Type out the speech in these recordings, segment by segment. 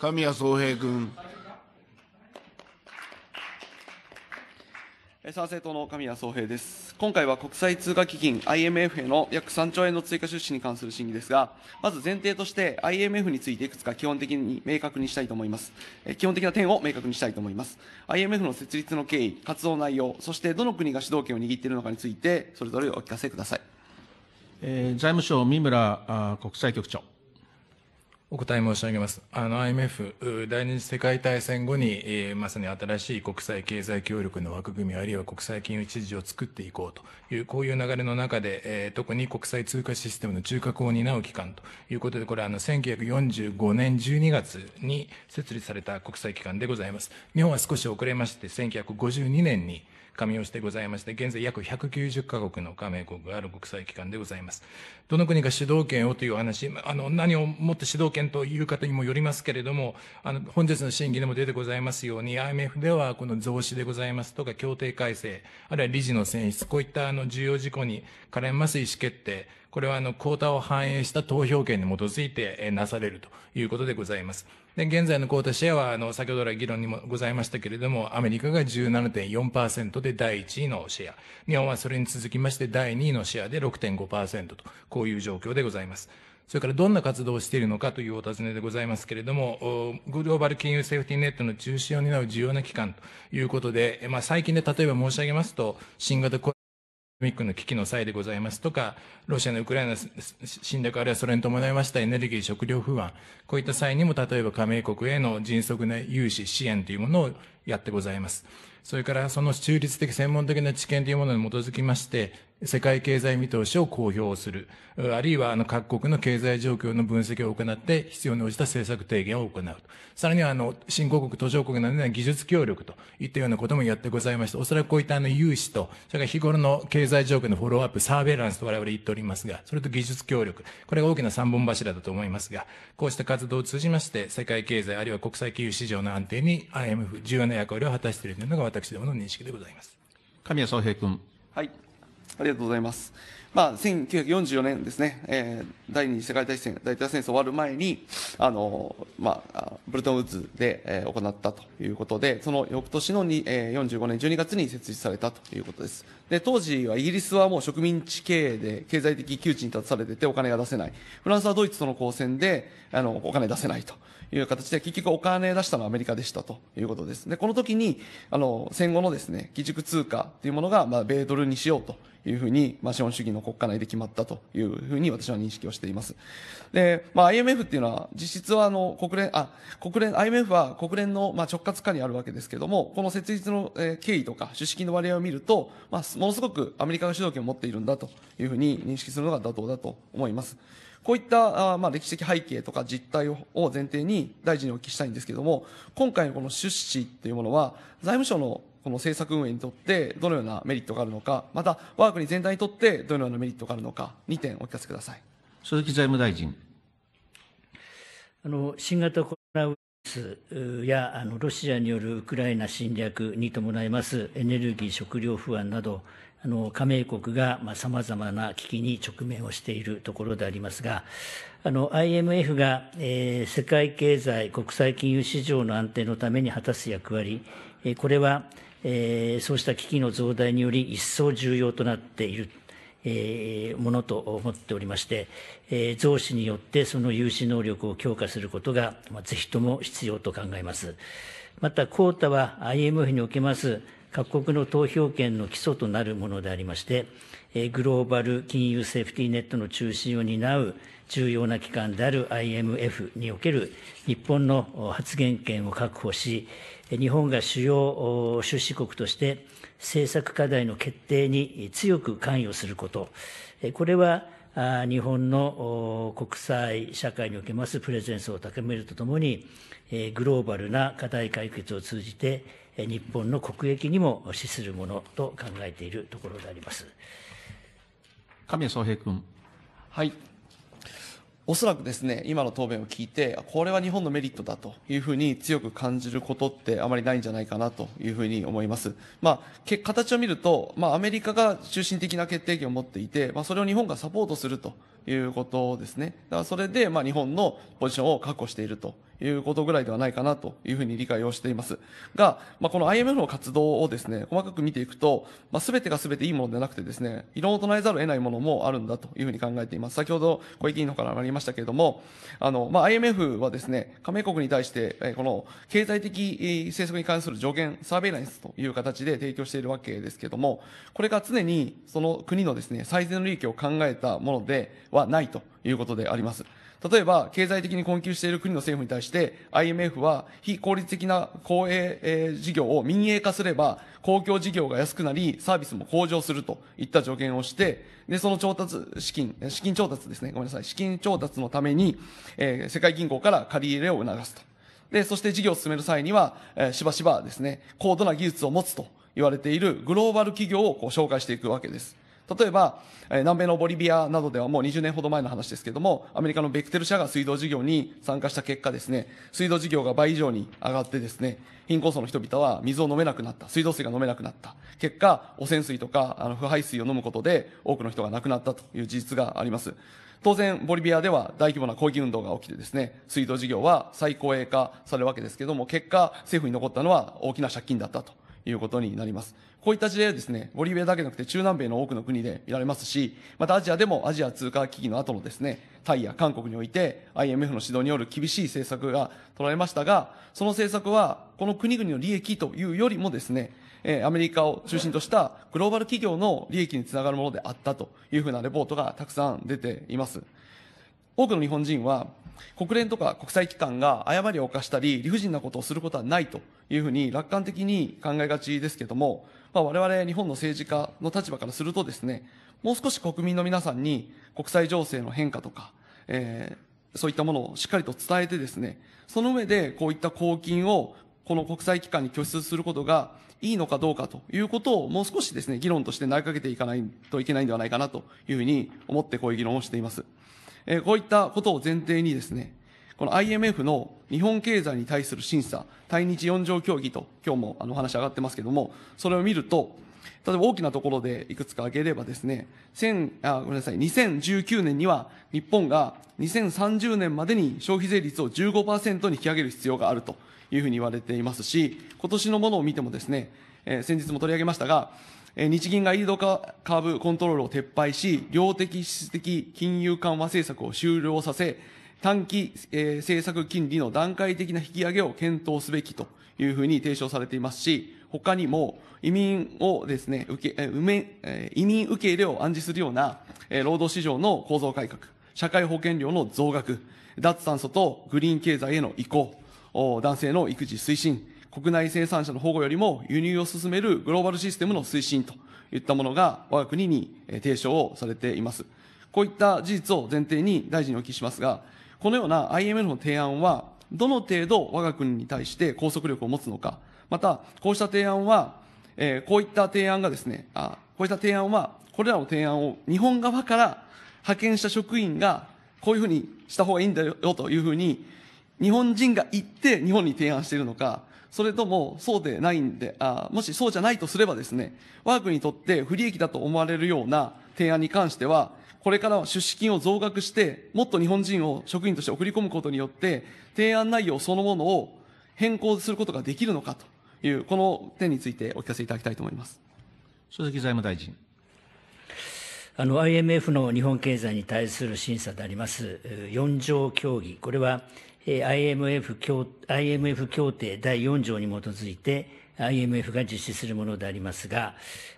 神谷宗平君。参政党の神谷宗平です。今回は国際通貨基金 IMF への約3兆円の追加出資に関する審議ですが、まず前提として IMF についていくつか基本的に明確にしたいと思います。基本的な点を明確にしたいと思います。IMF の設立の経緯、活動内容、そしてどの国が主導権を握っているのかについて、それぞれお聞かせください。えー、財務省三村国際局長。お答え申し上げます。あの IMF、第二次世界大戦後に、えー、まさに新しい国際経済協力の枠組み、あるいは国際金融知事を作っていこうという、こういう流れの中で、えー、特に国際通貨システムの中核を担う機関ということで、これはあの1945年12月に設立された国際機関でございます。日本は少し遅れまして、1952年に、加盟をしてございまして、現在約190カ国の加盟国がある国際機関でございます。どの国が主導権をという話、あの、何をもって主導権というかにもよりますけれども、あの、本日の審議でも出てございますように、IMF ではこの増資でございますとか、協定改正、あるいは理事の選出、こういったあの、重要事項に絡みます意思決定、これはあの、ータを反映した投票権に基づいてなされるということでございます。で、現在のクータシェアは、あの、先ほど来議論にもございましたけれども、アメリカが17.4%で第1位のシェア、日本はそれに続きまして第2位のシェアで6.5%と、こういう状況でございます。それからどんな活動をしているのかというお尋ねでございますけれども、グローバル金融セーフティーネットの中心を担う重要な機関ということで、まあ、最近で例えば申し上げますと、新型コロナミックの危機の際でございますとか、ロシアのウクライナ侵略、あるいはそれに伴いましたエネルギー、食料不安、こういった際にも、例えば加盟国への迅速な融資、支援というものをやってございます。それからその中立的専門的な知見というものに基づきまして、世界経済見通しを公表する、あるいはあの各国の経済状況の分析を行って必要に応じた政策提言を行うと。さらにはあの新興国、途上国などでは技術協力といったようなこともやってございまして、おそらくこういったあの融資と、それから日頃の経済状況のフォローアップ、サーベイランスと我々言っておりますが、それと技術協力、これが大きな三本柱だと思いますが、こうした活動を通じまして世界経済あるいは国際金融市場の安定に IMF、重要な役割を果たしているというのが私どもの認識でございます。神谷宗平君。はい。ありがとうございます。まあ、1944年ですね、えー、第二次世界大戦、大戦争終わる前に、あの、まあ、ブルトンウッズで、えー、行ったということで、その翌年のに、えー、45年12月に設立されたということです。で、当時はイギリスはもう植民地経営で経済的窮地に立たされててお金が出せない。フランスはドイツとの交戦で、あの、お金出せないという形で、結局お金出したのはアメリカでしたということです。で、この時に、あの、戦後のですね、基軸通貨というものが、まあ、米ドルにしようというふうに、まあ、資本主義のの国家内で決まったというふうに私は認識をしています。で、まあ、IMF っていうのは、実質はあの、国連、あ、国連、IMF は国連のまあ直轄下にあるわけですけども、この設立の経緯とか、主式の割合を見ると、まあ、ものすごくアメリカが主導権を持っているんだというふうに認識するのが妥当だと思います。こういった、あまあ、歴史的背景とか実態を前提に大臣にお聞きしたいんですけども、今回のこの出資っていうものは、財務省のこの政策運営にとってどのようなメリットがあるのか、また我が国全体にとってどのようなメリットがあるのか、2点お聞かせください。鈴木財務大臣。あの新型コロナウイルスやあのロシアによるウクライナ侵略に伴いますエネルギー、食料不安など、あの加盟国がさまざ、まな危機に直面をしているところでありますが、あの IMF が、えー、世界経済、国際金融市場の安定のために果たす役割、えー、これはえー、そうした危機の増大により一層重要となっている。えー、ものと思っておりまして、えー、増資によってその融資能力を強化することが、まあ、ぜひとも必要と考えます。また、コータは IMF におけます各国の投票権の基礎となるものでありまして、グローバル金融セーフティーネットの中心を担う重要な機関である IMF における日本の発言権を確保し、日本が主要出資国として政策課題の決定に強く関与すること、これは日本の国際社会におけますプレゼンスを高めるとともに、グローバルな課題解決を通じて、日本の国益にも資するものと考えているところであります。神谷宗平君。はい。おそらくですね、今の答弁を聞いて、これは日本のメリットだというふうに強く感じることってあまりないんじゃないかなというふうに思います。まあ、形を見ると、まあ、アメリカが中心的な決定権を持っていて、まあ、それを日本がサポートするということですね。だからそれで、まあ、日本のポジションを確保しているということぐらいではないかなというふうに理解をしています。が、まあ、この IMF の活動をですね、細かく見ていくと、まあ、全てが全ていいものではなくてですね、異論を唱えざるを得ないものもあるんだというふうに考えています。先ほど小池委員の方からありましたけれども、あの、まあ、IMF はですね、加盟国に対して、えこの経済的政策に関する助言、サーベイランスという形で提供しているわけですけれども、これが常にその国のですね、最善の利益を考えたものではないということであります。例えば、経済的に困窮している国の政府に対して、IMF は非効率的な公営、えー、事業を民営化すれば、公共事業が安くなり、サービスも向上するといった助言をして、で、その調達資金、資金調達ですね。ごめんなさい。資金調達のために、えー、世界銀行から借り入れを促すと。で、そして事業を進める際には、えー、しばしばですね、高度な技術を持つと言われているグローバル企業をこう紹介していくわけです。例えば、南米のボリビアなどではもう20年ほど前の話ですけども、アメリカのベクテル社が水道事業に参加した結果ですね、水道事業が倍以上に上がってですね、貧困層の人々は水を飲めなくなった、水道水が飲めなくなった。結果、汚染水とか、あの、腐敗水を飲むことで多くの人が亡くなったという事実があります。当然、ボリビアでは大規模な抗議運動が起きてですね、水道事業は再公営化されるわけですけども、結果、政府に残ったのは大きな借金だったということになります。こういった事例はですね、ボリビアだけなくて中南米の多くの国で見られますし、またアジアでもアジア通貨危機の後のですね、タイや韓国において IMF の指導による厳しい政策が取られましたが、その政策はこの国々の利益というよりもですね、えアメリカを中心としたグローバル企業の利益につながるものであったというふうなレポートがたくさん出ています。多くの日本人は国連とか国際機関が誤りを犯したり、理不尽なことをすることはないというふうに楽観的に考えがちですけども、まあ、我々日本の政治家の立場からするとですね、もう少し国民の皆さんに国際情勢の変化とか、えー、そういったものをしっかりと伝えてですね、その上でこういった公金をこの国際機関に拠出することがいいのかどうかということをもう少しですね、議論として投げかけていかないといけないんではないかなというふうに思ってこういう議論をしています。えこういったことを前提にですね、この IMF の日本経済に対する審査、対日4条協議と、今日もあの話上がってますけども、それを見ると、例えば大きなところでいくつか挙げればですね、1あごめんなさい、2019年には日本が2030年までに消費税率を15%に引き上げる必要があるというふうに言われていますし、今年のものを見てもですね、えー、先日も取り上げましたが、日銀がイールドカーブコントロールを撤廃し、量的質的金融緩和政策を終了させ、短期、政策金利の段階的な引き上げを検討すべきというふうに提唱されていますし、他にも移民をですね、受け、移民受け入れを暗示するような、労働市場の構造改革、社会保険料の増額、脱炭素とグリーン経済への移行、男性の育児推進、国内生産者の保護よりも輸入を進めるグローバルシステムの推進といったものが我が国に提唱をされています。こういった事実を前提に大臣にお聞きしますが、このような IMF の提案は、どの程度我が国に対して拘束力を持つのか、また、こうした提案は、えー、こういった提案がですね、あこういった提案は、これらの提案を日本側から派遣した職員が、こういうふうにした方がいいんだよというふうに、日本人が言って日本に提案しているのか、それともそうでないんで、あもしそうじゃないとすればですね、我が国にとって不利益だと思われるような提案に関しては、これからは出資金を増額して、もっと日本人を職員として送り込むことによって、提案内容そのものを変更することができるのかという、この点についてお聞かせいただきたいと思います。鈴木財務大臣。あの IMF の日本経済に対する審査であります4条協議、これは IMF 協 IMF 協定第4条に基づいて、IMF が実施するものでありますが、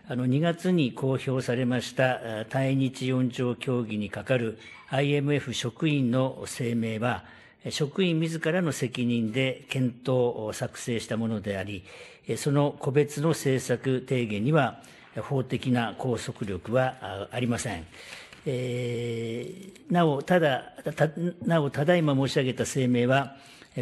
あの2月に公表されました対日4条協議に係る IMF 職員の声明は、職員自らの責任で検討を作成したものであり、その個別の政策提言には法的な拘束力はありません。えー、なお、ただた、なお、ただいま申し上げた声明は、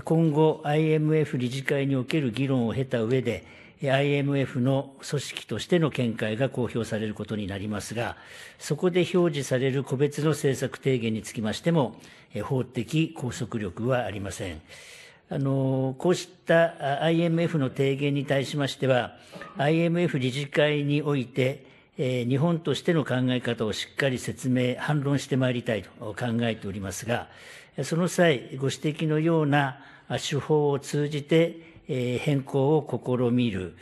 今後、IMF 理事会における議論を経た上で、IMF の組織としての見解が公表されることになりますが、そこで表示される個別の政策提言につきましても、法的拘束力はありません。あの、こうした IMF の提言に対しましては、IMF 理事会において、え日本としての考え方をしっかり説明、反論してまいりたいと考えておりますが、その際、ご指摘のような手法を通じて、え変更を試みる、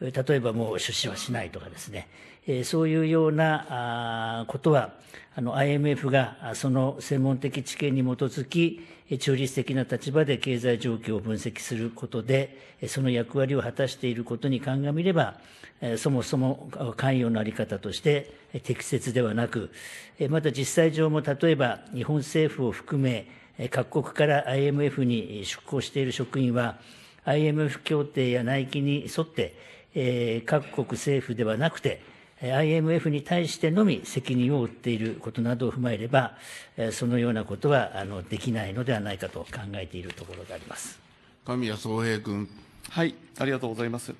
例えばもう出資はしないとかですね、えそういうようなことは、あの IMF がその専門的知見に基づき、中立的な立場で経済状況を分析することで、その役割を果たしていることに鑑みれば、そもそも関与のあり方として適切ではなく、また実際上も例えば日本政府を含め、各国から IMF に出向している職員は、IMF 協定や内規に沿って、各国政府ではなくて、IMF に対してのみ責任を負っていることなどを踏まえれば、そのようなことはあのできないのではないかと考えているところであります神谷宗平君。はい、ありがとうございます。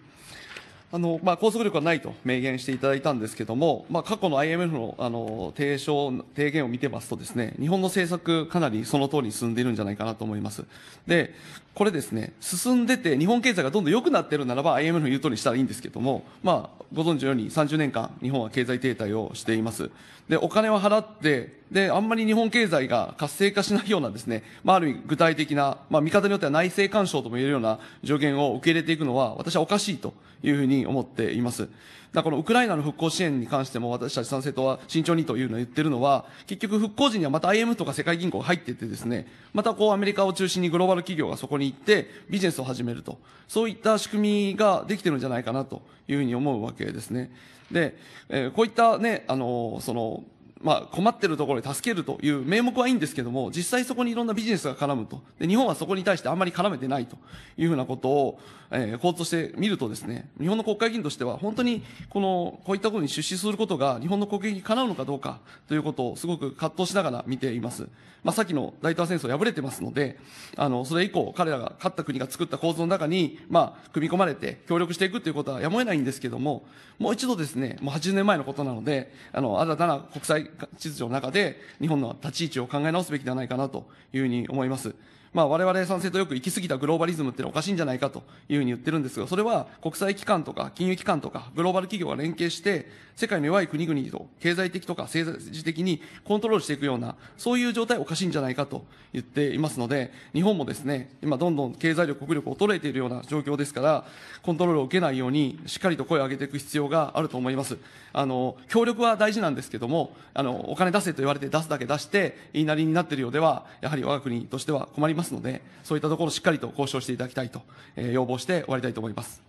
あのまあ、拘束力はないと明言していただいたんですけれども、まあ、過去の IMF のあの提唱、提言を見てますとですね、日本の政策かなりその通りに進んでいるんじゃないかなと思います。で、これですね、進んでて日本経済がどんどん良くなっているならば IMF の言う通りにしたらいいんですけれども、まあ、ご存知のように30年間日本は経済停滞をしています。で、お金を払って、で、あんまり日本経済が活性化しないようなですね、まあある意味具体的な、まあ見方によっては内政干渉とも言えるような助言を受け入れていくのは私はおかしいというふうに思っています。だこのウクライナの復興支援に関しても私たち賛政党は慎重にというのを言ってるのは、結局復興時にはまた IM とか世界銀行が入っててですね、またこうアメリカを中心にグローバル企業がそこに行ってビジネスを始めると。そういった仕組みができてるんじゃないかなというふうに思うわけけですね。で、えー、こういったね、あの、その、まあ、困ってるところに助けるという名目はいいんですけども、実際そこにいろんなビジネスが絡むと。で、日本はそこに対してあんまり絡めてないというふうなことを、えー、構図として見るとですね、日本の国会議員としては、本当に、この、こういったことに出資することが、日本の国益にかなうのかどうか、ということをすごく葛藤しながら見ています。まあ、さっきの大東亜戦争破れてますので、あの、それ以降、彼らが勝った国が作った構図の中に、まあ、組み込まれて協力していくということはやむを得ないんですけども、もう一度ですね、もう80年前のことなので、あの、新たな国際秩序の中で、日本の立ち位置を考え直すべきではないかなというふうに思います。まあ、我々賛成とよく行き過ぎたグローバリズムってのはおかしいんじゃないかというふうに言ってるんですが、それは国際機関とか金融機関とかグローバル企業が連携して、世界の弱い国々と経済的とか政治的にコントロールしていくような、そういう状態おかしいんじゃないかと言っていますので、日本もですね、今どんどん経済力、国力衰えているような状況ですから、コントロールを受けないように、しっかりと声を上げていく必要があると思います。あの、協力は大事なんですけども、あの、お金出せと言われて出すだけ出して、言いなりになっているようでは、やはり我が国としては困ります。ますので、そういったところをしっかりと交渉していただきたいと、えー、要望して終わりたいと思います。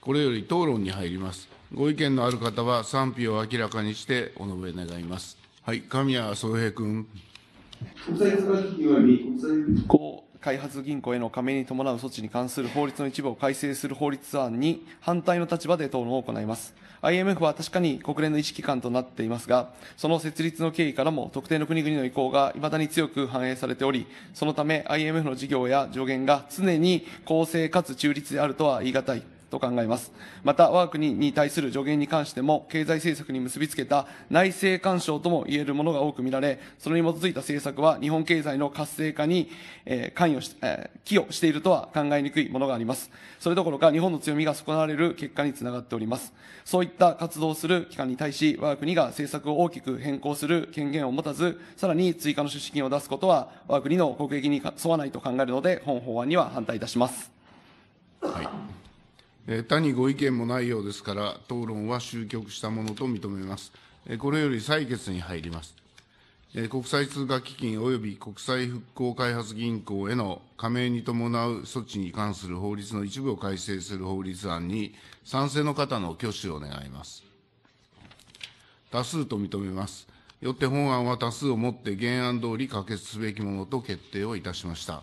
これより討論に入ります。ご意見のある方は賛否を明らかにしてお述べ願います。はい、神谷宗平君。国際開発銀行への加盟に伴う措置に関する法律の一部を改正する法律案に反対の立場で討論を行います。IMF は確かに国連の意識感となっていますが、その設立の経緯からも特定の国々の意向が未だに強く反映されており、そのため IMF の事業や助言が常に公正かつ中立であるとは言い難い。と考えます。また、我が国に対する助言に関しても、経済政策に結びつけた内政干渉とも言えるものが多く見られ、それに基づいた政策は日本経済の活性化に、関与し、寄与しているとは考えにくいものがあります。それどころか日本の強みが損なわれる結果につながっております。そういった活動する機関に対し、我が国が政策を大きく変更する権限を持たず、さらに追加の出資金を出すことは、我が国の国益に沿わないと考えるので、本法案には反対いたします。はい他にご意見もないようですから、討論は終局したものと認めます。これより採決に入ります。国際通貨基金及び国際復興開発銀行への加盟に伴う措置に関する法律の一部を改正する法律案に賛成の方の挙手を願います。多数と認めます。よって本案は多数をもって原案通り可決すべきものと決定をいたしました。